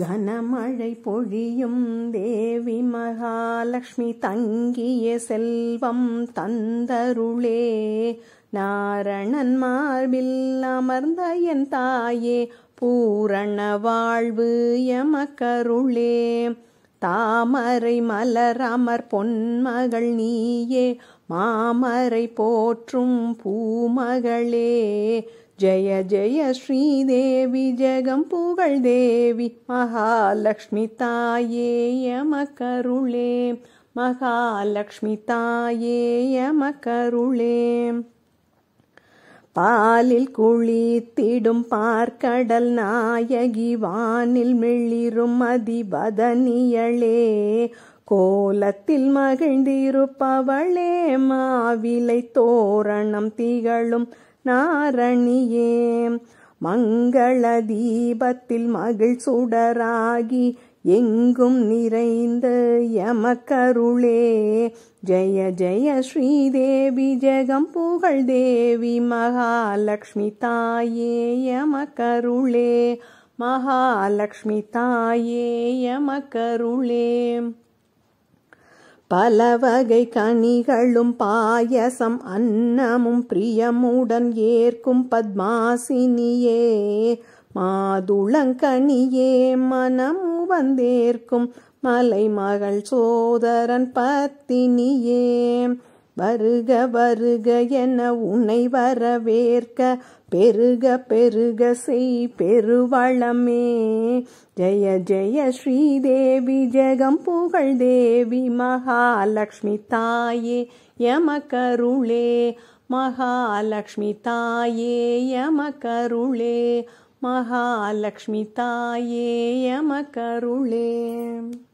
கனமழை பொழியும் தேவி மகாலட்சுமி தங்கிய செல்வம் தந்தருளே நாரணன் மார்பில் அமர்ந்த என் தாயே பூரண வாழ்வு எமக்கருளே தாமரை மலர் அமர் பொன்மகள் நீயே மாமரை போற்றும் பூமகளே ஜெய ஜெய ஸ்ரீதேவி ஜெகம் புகழ் தேவி மகாலக்ஷ்மி தாயே யம கருளே மகாலக்ஷ்மி தாயே யம கருளே பாலில் குளித்திடும் பார்க்கடல் நாயகி வானில் மெளிரும் அதிபதனியளே கோலத்தில் மகிழ்ந்திருப்பவளே மாவிலை தோரணம் திகழும் நாரணியே மங்கள தீபத்தில் மகிழ் சுடராகி எங்கும் நிறைந்த யமக்கருளே ஜெய ஜெய ஸ்ரீதேவி ஜெகம் புகழ் தேவி மகாலட்சுமி தாயே யமக்கருளே மகாலட்சுமி தாயே யமக்கருளே பல வகை கனிகளும் பாயசம் அன்னமும் பிரியமுடன் ஏற்கும் பத்மாசினியே மாதுளங்கனியே மனம் வந்தேற்கும் மலைமகள் சோதரன் பத்தினியே வருக வருக என உன்னை வரவேற்க பெருக பெருக செய் பெருவளமே ஜெய ஜெய ஸ்ரீதேவி ஜெகம் புகழ் தேவி மகாலட்சுமி தாயே யம கருளே மகாலட்சுமி தாயே யம கருளே மகாலட்சுமி தாயே யம கருளே